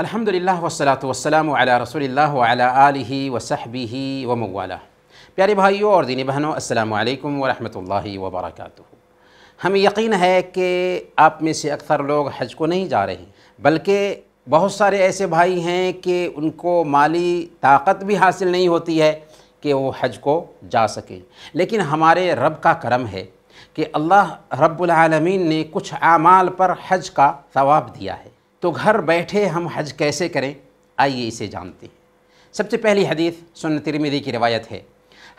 الحمد للہ وسلاۃ وسلم علیہ رسول اللہ و علیہ وصحبہ و صحبی و پیارے بھائیوں اور دینی بہنوں السلام علیکم ورحمۃ اللہ وبرکاتہ ہمیں یقین ہے کہ آپ میں سے اکثر لوگ حج کو نہیں جا رہے بلکہ بہت سارے ایسے بھائی ہیں کہ ان کو مالی طاقت بھی حاصل نہیں ہوتی ہے کہ وہ حج کو جا سکیں لیکن ہمارے رب کا کرم ہے کہ اللہ رب العالمین نے کچھ اعمال پر حج کا ثواب دیا ہے تو گھر بیٹھے ہم حج کیسے کریں آئیے اسے جانتے ہیں سب سے پہلی حدیث سن ترمیدی کی روایت ہے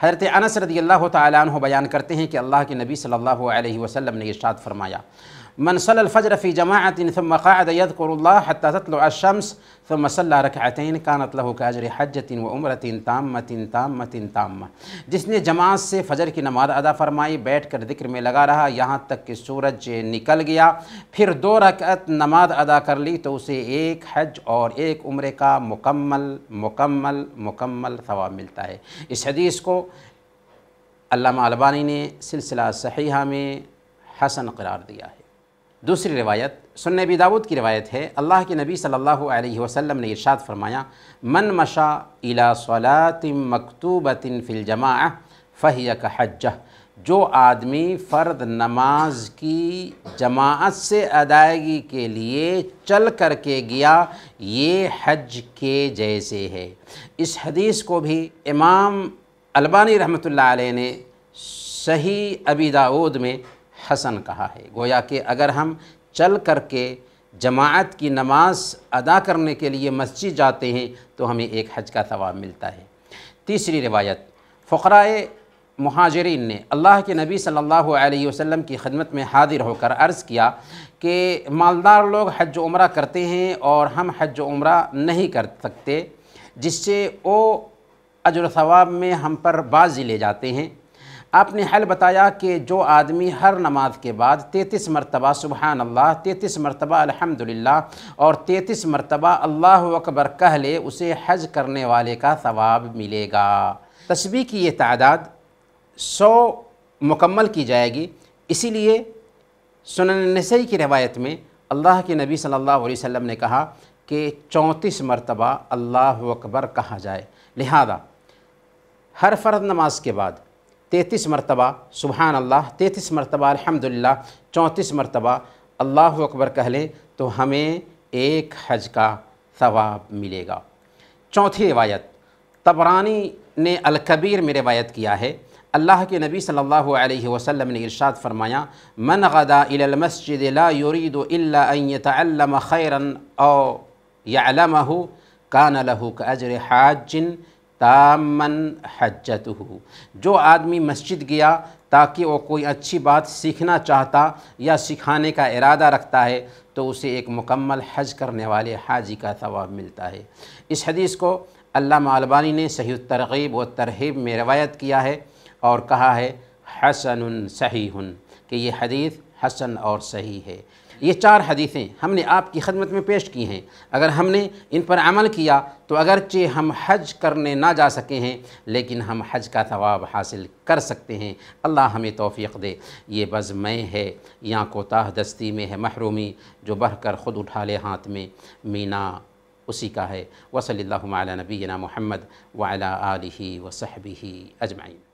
حضرت انس رضی اللہ تعالیٰ عنہ بیان کرتے ہیں کہ اللہ کے نبی صلی اللہ علیہ وسلم نے ارشاد فرمایا من الفجر في جماعة ثم قاعد يذكر الله حتى تطلع الشمس ثم صلى ركعتين كانت له كأجر حجة وعمرة تامة تامة تامة جس نے جماعت سے فجر کی نماز ادا فرمائی بیٹھ کر ذکر میں لگا رہا یہاں تک کہ سورج نکل گیا پھر دو رکعت نماز ادا کر لی تو اسے ایک حج اور ایک عمر کا مکمل مکمل مکمل ثواب ملتا ہے اس حدیث کو علامہ البانی نے سلسلہ صحیحہ میں حسن قرار دیا ہے دوسری روایت داود کی روایت ہے اللہ کے نبی صلی اللہ علیہ وسلم نے ارشاد فرمایا من مشا صلاة صلاۃ مکتوبۃ الجماع فہیک حجہ جو آدمی فرد نماز کی جماعت سے ادائیگی کے لیے چل کر کے گیا یہ حج کے جیسے ہے اس حدیث کو بھی امام البانی رحمۃ اللہ علیہ نے صحیح ابی داود میں حسن کہا ہے گویا کہ اگر ہم چل کر کے جماعت کی نماز ادا کرنے کے لیے مسجد جاتے ہیں تو ہمیں ایک حج کا ثواب ملتا ہے تیسری روایت فقراء مہاجرین نے اللہ کے نبی صلی اللہ علیہ وسلم کی خدمت میں حاضر ہو کر عرض کیا کہ مالدار لوگ حج و عمرہ کرتے ہیں اور ہم حج و عمرہ نہیں کر سکتے جس سے وہ عجر و ثواب میں ہم پر بازی لے جاتے ہیں آپ نے حل بتایا کہ جو آدمی ہر نماز کے بعد تینتیس مرتبہ سبحان اللہ تینتیس مرتبہ الحمدللہ اور تینتیس مرتبہ اللہ اکبر کہہ لے اسے حج کرنے والے کا ثواب ملے گا تسبیح کی یہ تعداد سو مکمل کی جائے گی اسی لیے سنن نسائی کی روایت میں اللہ کے نبی صلی اللہ علیہ وسلم نے کہا کہ چونتیس مرتبہ اللہ اکبر کہا جائے لہذا ہر فرد نماز کے بعد تینتیس مرتبہ سبحان اللہ تینتیس مرتبہ الحمدللہ چونتیس مرتبہ اللہ اکبر کہہ لیں تو ہمیں ایک حج کا ثواب ملے گا چوتھی روایت تبرانی نے الکبیر میں روایت کیا ہے اللہ کے نبی صلی اللہ علیہ وسلم نے ارشاد فرمایا من غدا الى المسجد لا يريد الا ان يتعلم خيرا او كان کان كاجر حاج جن تامن حجت ہو جو آدمی مسجد گیا تاکہ وہ کوئی اچھی بات سیکھنا چاہتا یا سکھانے کا ارادہ رکھتا ہے تو اسے ایک مکمل حج کرنے والے حاجی کا ثواب ملتا ہے اس حدیث کو علامہ البانی نے صحیح ترغیب و ترہیب میں روایت کیا ہے اور کہا ہے حسن صحیح کہ یہ حدیث حسن اور صحیح ہے یہ چار حدیثیں ہم نے آپ کی خدمت میں پیش کی ہیں اگر ہم نے ان پر عمل کیا تو اگرچہ ہم حج کرنے نہ جا سکے ہیں لیکن ہم حج کا ثواب حاصل کر سکتے ہیں اللہ ہمیں توفیق دے یہ بز میں ہے یا کوتاہ دستی میں ہے محرومی جو بڑھ کر خود اٹھا لے ہاتھ میں مینا اسی کا ہے وصلی اللہ علیہ نبینا محمد ولا علیہ و اجمعین